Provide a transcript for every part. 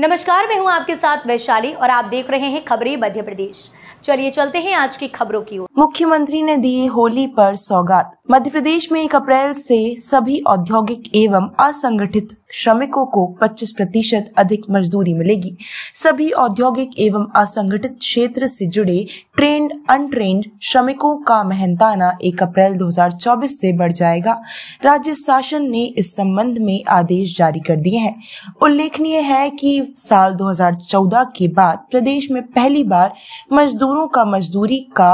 नमस्कार मैं हूं आपके साथ वैशाली और आप देख रहे हैं खबरें मध्य प्रदेश चलिए चलते हैं आज की खबरों की ओर मुख्यमंत्री ने दी होली पर सौगात मध्य प्रदेश में एक अप्रैल से सभी औद्योगिक एवं असंगठित श्रमिकों को 25 प्रतिशत अधिक मजदूरी मिलेगी सभी औद्योगिक एवं असंगठित क्षेत्र से जुड़े ट्रेंड अनट्रेंड श्रमिकों का मेहनताना 1 अप्रैल 2024 से बढ़ जाएगा राज्य शासन ने इस संबंध में आदेश जारी कर दिए हैं उल्लेखनीय है कि साल 2014 के बाद प्रदेश में पहली बार मजदूरों का मजदूरी का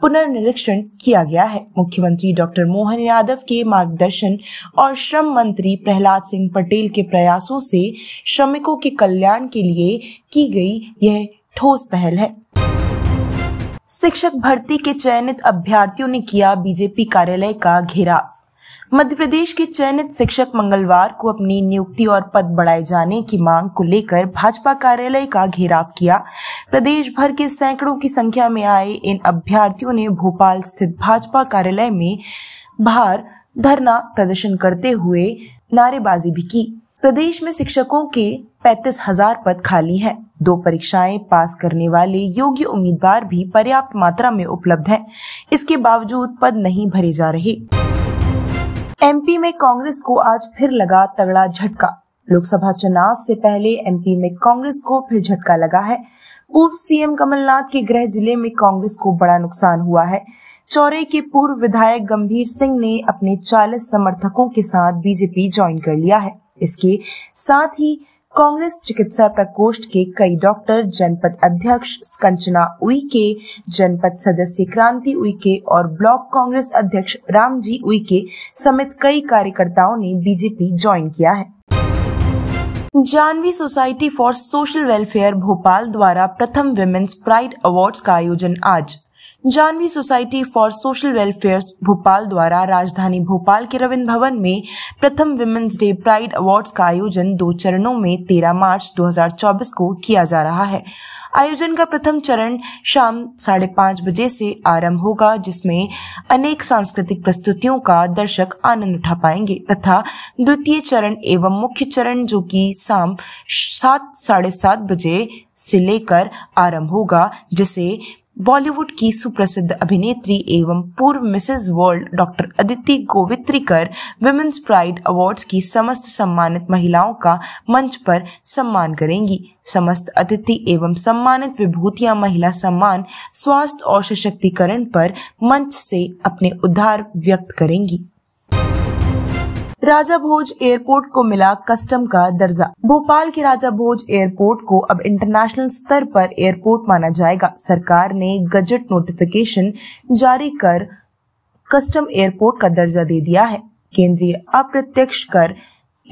पुनर्निरीक्षण किया गया है मुख्यमंत्री डॉक्टर मोहन यादव के मार्गदर्शन और श्रम मंत्री प्रहलाद सिंह पटेल के प्रयासों से श्रमिकों के कल्याण के लिए की गई यह ठोस पहल है शिक्षक भर्ती के चयनित अभ्यर्थियों ने किया बीजेपी कार्यालय का घेराव मध्य प्रदेश के चयनित शिक्षक मंगलवार को अपनी नियुक्ति और पद बढ़ाए जाने की मांग को लेकर भाजपा कार्यालय का घेराव किया प्रदेश भर के सैकड़ों की संख्या में आए इन अभ्यर्थियों ने भोपाल स्थित भाजपा कार्यालय में बाहर धरना प्रदर्शन करते हुए नारेबाजी भी की प्रदेश में शिक्षकों के पैतीस हजार पद खाली हैं। दो परीक्षाएं पास करने वाले योग्य उम्मीदवार भी पर्याप्त मात्रा में उपलब्ध हैं। इसके बावजूद पद नहीं भरे जा रहे एमपी में कांग्रेस को आज फिर लगा तगड़ा झटका लोकसभा चुनाव से पहले एमपी में कांग्रेस को फिर झटका लगा है पूर्व सीएम कमलनाथ के गृह जिले में कांग्रेस को बड़ा नुकसान हुआ है चौरे के पूर्व विधायक गंभीर सिंह ने अपने 40 समर्थकों के साथ बीजेपी ज्वाइन कर लिया है इसके साथ ही कांग्रेस चिकित्सा प्रकोष्ठ के कई डॉक्टर जनपद अध्यक्ष कंचना उइके जनपद सदस्य क्रांति उइके और ब्लॉक कांग्रेस अध्यक्ष रामजी उइके समेत कई कार्यकर्ताओं ने बीजेपी ज्वाइन किया है Janvi Society for Social Welfare Bhopal द्वारा प्रथम वेमेन्स प्राइड अवार्ड्स का आयोजन आज Janvi Society for Social Welfare Bhopal द्वारा राजधानी भोपाल के रविंद्र भवन में प्रथम विमेंस डे प्राइड अवार्ड्स का आयोजन दो चरणों में 13 मार्च 2024 को किया जा रहा है आयोजन का प्रथम चरण शाम साढ़े पाँच बजे से आरंभ होगा जिसमें अनेक सांस्कृतिक प्रस्तुतियों का दर्शक आनंद उठा पाएंगे तथा द्वितीय चरण एवं मुख्य चरण जो कि शाम सात साढ़े सात बजे से लेकर आरंभ होगा जिसे बॉलीवुड की सुप्रसिद्ध अभिनेत्री एवं पूर्व Mrs World doctor Aditi Gowitrikar Women's Pride Awards की समस्त सम्मानित महिलाओं का मंच पर सम्मान करेंगी समस्त अतिथि एवं सम्मानित विभूतियां महिला सम्मान स्वास्थ्य और सशक्तिकरण पर मंच से अपने उद्धार व्यक्त करेंगी राजा भोज एयरपोर्ट को मिला कस्टम का दर्जा भोपाल के राजा भोज एयरपोर्ट को अब इंटरनेशनल स्तर पर एयरपोर्ट माना जाएगा सरकार ने गजट नोटिफिकेशन जारी कर कस्टम एयरपोर्ट का दर्जा दे दिया है केंद्रीय अप्रत्यक्ष कर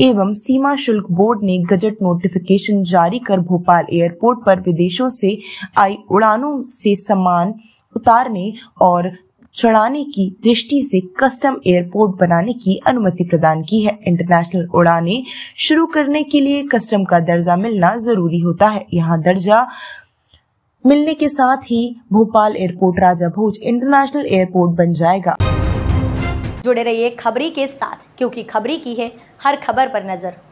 एवं सीमा शुल्क बोर्ड ने गजट नोटिफिकेशन जारी कर भोपाल एयरपोर्ट पर विदेशों से आई उड़ानों से सामान उतारने और चढ़ाने की दृष्टि से कस्टम एयरपोर्ट बनाने की अनुमति प्रदान की है इंटरनेशनल उड़ाने शुरू करने के लिए कस्टम का दर्जा मिलना जरूरी होता है यहाँ दर्जा मिलने के साथ ही Bhopal airport Raja Bhoj international airport बन जाएगा जुड़े रहिए खबरी के साथ क्योंकि खबरी की है हर खबर पर नजर